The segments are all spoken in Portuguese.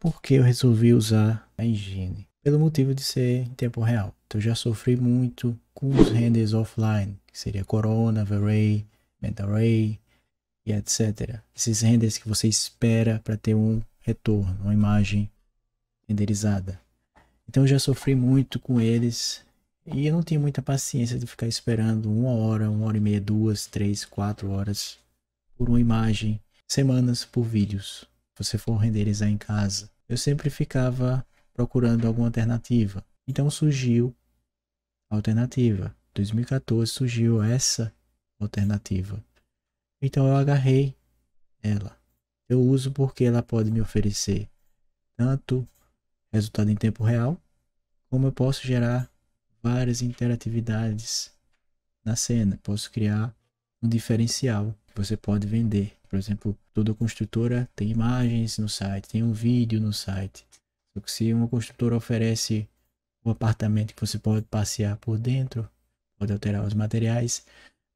Por que eu resolvi usar a engine. Pelo motivo de ser em tempo real. Então, eu já sofri muito com os renders offline, que seria Corona, V-Ray, MetaRay e etc. Esses renders que você espera para ter um retorno, uma imagem renderizada. Então eu já sofri muito com eles e eu não tinha muita paciência de ficar esperando uma hora, uma hora e meia, duas, três, quatro horas por uma imagem, semanas por vídeos você for renderizar em casa, eu sempre ficava procurando alguma alternativa. Então surgiu a alternativa. 2014 surgiu essa alternativa. Então eu agarrei ela. Eu uso porque ela pode me oferecer tanto resultado em tempo real, como eu posso gerar várias interatividades na cena, posso criar um diferencial você pode vender. Por exemplo, toda construtora tem imagens no site, tem um vídeo no site. se uma construtora oferece um apartamento que você pode passear por dentro, pode alterar os materiais,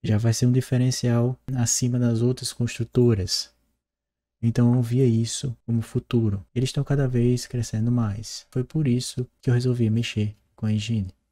já vai ser um diferencial acima das outras construtoras. Então eu via isso como futuro. Eles estão cada vez crescendo mais. Foi por isso que eu resolvi mexer com a higiene.